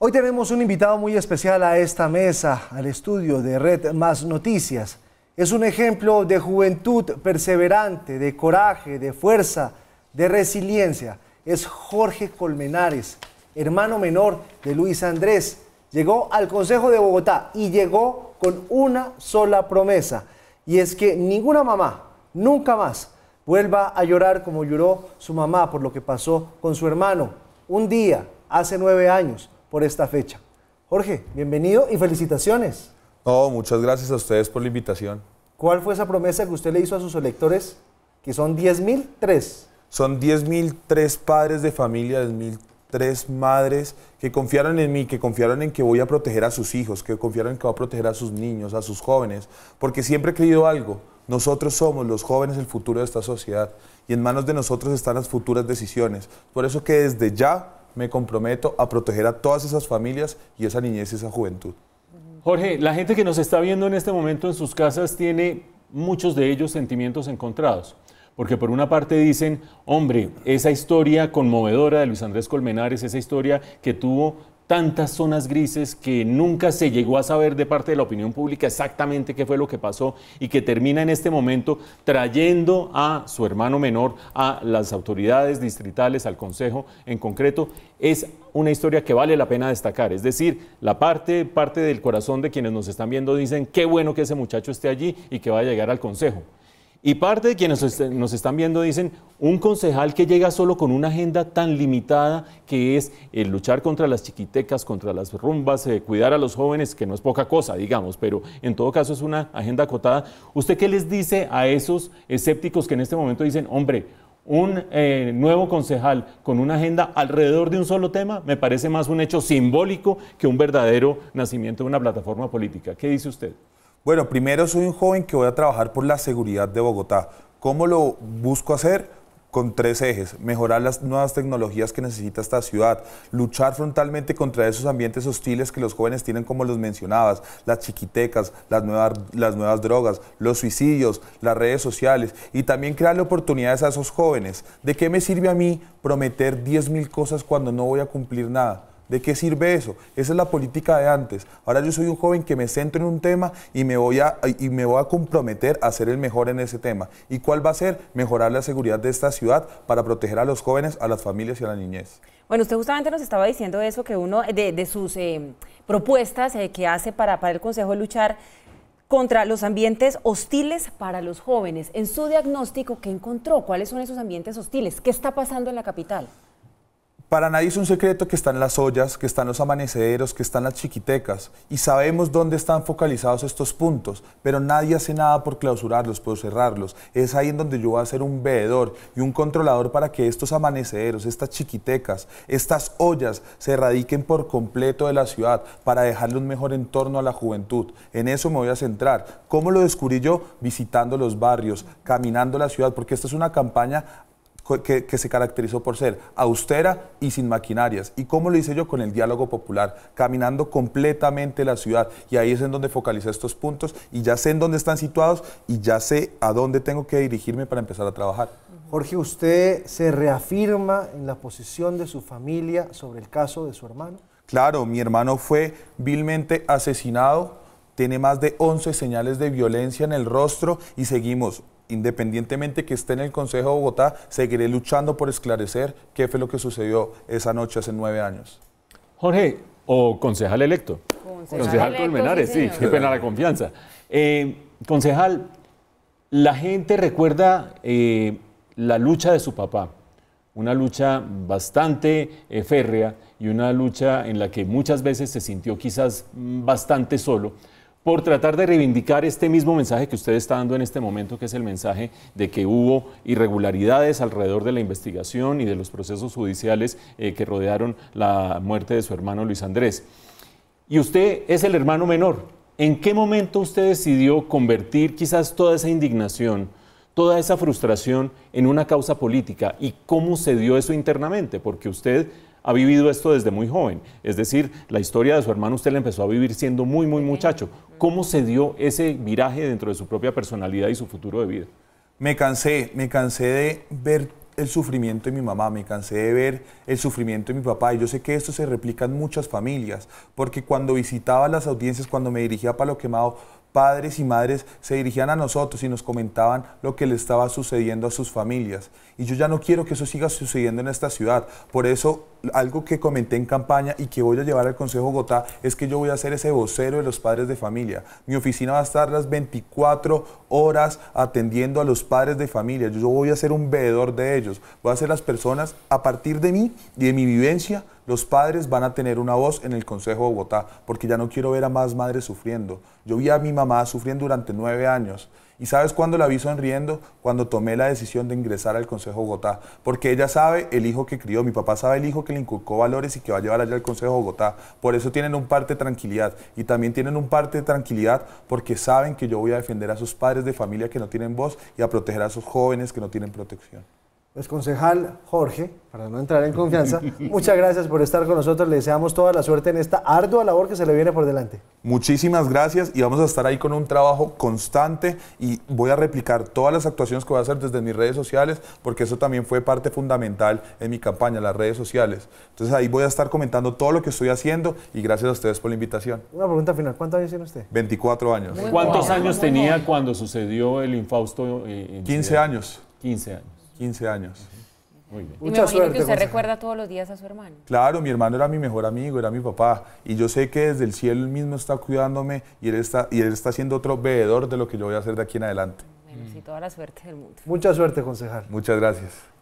Hoy tenemos un invitado muy especial a esta mesa, al estudio de Red Más Noticias. Es un ejemplo de juventud perseverante, de coraje, de fuerza, de resiliencia. Es Jorge Colmenares, hermano menor de Luis Andrés. Llegó al Consejo de Bogotá y llegó con una sola promesa, y es que ninguna mamá, nunca más, vuelva a llorar como lloró su mamá por lo que pasó con su hermano. Un día, hace nueve años, por esta fecha. Jorge, bienvenido y felicitaciones. No, muchas gracias a ustedes por la invitación. ¿Cuál fue esa promesa que usted le hizo a sus electores, que son 10.003? Son 10.003 padres de familia, 10.003 madres que confiaron en mí, que confiaron en que voy a proteger a sus hijos, que confiaron en que voy a proteger a sus niños, a sus jóvenes, porque siempre he creído algo, nosotros somos los jóvenes el futuro de esta sociedad y en manos de nosotros están las futuras decisiones. Por eso que desde ya me comprometo a proteger a todas esas familias y esa niñez y esa juventud. Jorge, la gente que nos está viendo en este momento en sus casas tiene muchos de ellos sentimientos encontrados. Porque por una parte dicen, hombre, esa historia conmovedora de Luis Andrés Colmenares, esa historia que tuvo tantas zonas grises que nunca se llegó a saber de parte de la opinión pública exactamente qué fue lo que pasó y que termina en este momento trayendo a su hermano menor, a las autoridades distritales, al Consejo en concreto, es una historia que vale la pena destacar. Es decir, la parte, parte del corazón de quienes nos están viendo dicen, qué bueno que ese muchacho esté allí y que va a llegar al Consejo. Y parte de quienes nos están viendo dicen, un concejal que llega solo con una agenda tan limitada que es el luchar contra las chiquitecas, contra las rumbas, eh, cuidar a los jóvenes, que no es poca cosa, digamos, pero en todo caso es una agenda acotada. ¿Usted qué les dice a esos escépticos que en este momento dicen, hombre, un eh, nuevo concejal con una agenda alrededor de un solo tema me parece más un hecho simbólico que un verdadero nacimiento de una plataforma política? ¿Qué dice usted? Bueno, primero soy un joven que voy a trabajar por la seguridad de Bogotá. ¿Cómo lo busco hacer? con tres ejes, mejorar las nuevas tecnologías que necesita esta ciudad, luchar frontalmente contra esos ambientes hostiles que los jóvenes tienen como los mencionabas, las chiquitecas, las nuevas, drogas, los suicidios, las redes sociales y también crearle oportunidades a esos jóvenes. ¿De qué me sirve a mí prometer 10.000 mil cosas cuando no voy a cumplir nada? ¿De qué sirve eso? Esa es la política de antes. Ahora yo soy un joven que me centro en un tema y me voy a, me voy a comprometer a ser el mejor en ese tema. ¿Y cuál va a ser? Mejorar la seguridad de esta ciudad para proteger a los jóvenes, a las familias y a la niñez. Bueno, usted justamente nos estaba diciendo eso, que uno de, sus eh, propuestas eh, que hace para, para el Consejo es luchar contra los ambientes hostiles para los jóvenes. En su diagnóstico, ¿qué encontró? ¿Cuáles son esos ambientes hostiles? ¿Qué está pasando en la capital? Para nadie es un secreto que están las ollas, que están los amanecederos, que están las chiquitecas, y sabemos dónde están focalizados estos puntos, pero nadie hace nada por clausurarlos, por cerrarlos. Es ahí en donde yo voy a ser un veedor y un controlador para que estos amanecederos, estas chiquitecas, estas ollas se erradiquen por completo de la ciudad para dejarle un mejor entorno a la juventud. En eso me voy a centrar. ¿Cómo lo descubrí yo? Visitando los barrios, caminando la ciudad, porque esta es una campaña que, se caracterizó por ser austera y sin maquinarias. ¿Y cómo lo hice yo? Con el diálogo popular, caminando completamente la ciudad. Y ahí es en donde focalicé estos puntos y ya sé en dónde están situados y ya sé a dónde tengo que dirigirme para empezar a trabajar. Jorge, usted se reafirma en la posición de su familia sobre el caso de su hermano. Claro, mi hermano fue vilmente asesinado, tiene más de 11 señales de violencia en el rostro y seguimos independientemente que esté en el Consejo de Bogotá, seguiré luchando por esclarecer qué fue lo que sucedió esa noche hace nueve años. Jorge, o concejal electo. Concejal, Colmenares, sí, pena la confianza. Eh, concejal, la gente recuerda eh, la lucha de su papá, una lucha bastante eh, férrea y una lucha en la que muchas veces se sintió quizás mm, bastante solo por tratar de reivindicar este mismo mensaje que usted está dando en este momento, que es el mensaje de que hubo irregularidades alrededor de la investigación y de los procesos judiciales eh, que rodearon la muerte de su hermano Luis Andrés. Y usted es el hermano menor. ¿En qué momento usted decidió convertir quizás toda esa indignación, toda esa frustración en una causa política? ¿Y cómo se dio eso internamente? Porque usted ha vivido esto desde muy joven. Es decir, la historia de su hermano usted la empezó a vivir siendo muy, muy muchacho. ¿Cómo se dio ese viraje dentro de su propia personalidad y su futuro de vida? Me cansé, me cansé de ver el sufrimiento de mi mamá, me cansé de ver el sufrimiento de mi papá. Y yo sé que esto se replica en muchas familias, porque cuando visitaba las audiencias, cuando me dirigía a Palo Quemado, padres y madres se dirigían a nosotros y nos comentaban lo que le estaba sucediendo a sus familias. Y yo ya no quiero que eso siga sucediendo en esta ciudad. Por eso algo que comenté en campaña y que voy a llevar al Consejo Bogotá es que yo voy a ser ese vocero de los padres de familia. Mi oficina va a estar las 24 horas atendiendo a los padres de familia. Yo voy a ser un veedor de ellos. Voy a ser las personas, a partir de mí y de mi vivencia, los padres van a tener una voz en el Consejo de Bogotá, porque ya no quiero ver a más madres sufriendo. Yo vi a mi mamá sufriendo durante nueve años. ¿Y sabes cuándo la vi sonriendo? Cuando tomé la decisión de ingresar al Consejo Bogotá, porque ella sabe el hijo que crió, mi papá sabe el hijo que le inculcó valores y que va a llevar allá al Consejo Bogotá. Por eso tienen un parte de tranquilidad y también tienen un parte de tranquilidad porque saben que yo voy a defender a sus padres de familia que no tienen voz y a proteger a sus jóvenes que no tienen protección. Es concejal Jorge, para no entrar en confianza, muchas gracias por estar con nosotros. Le deseamos toda la suerte en esta ardua labor que se le viene por delante. Muchísimas gracias y vamos a estar ahí con un trabajo constante y voy a replicar todas las actuaciones que voy a hacer desde mis redes sociales porque eso también fue parte fundamental en mi campaña, las redes sociales. Entonces ahí voy a estar comentando todo lo que estoy haciendo y gracias a ustedes por la invitación. Una pregunta final, ¿cuántos años tiene usted? 24 años. ¿Cuántos años tenía cuando sucedió el infausto? 15 eh, años. 15 años. 15 años. Muy Y me que usted recuerda todos los días a su hermano. Claro, mi hermano era mi mejor amigo, era mi papá. Y yo sé que desde el cielo él mismo está cuidándome y él está, y él está siendo otro veedor de lo que yo voy a hacer de aquí en adelante. Bueno, sí, toda la suerte del mundo. Mucha suerte, concejal. Muchas gracias.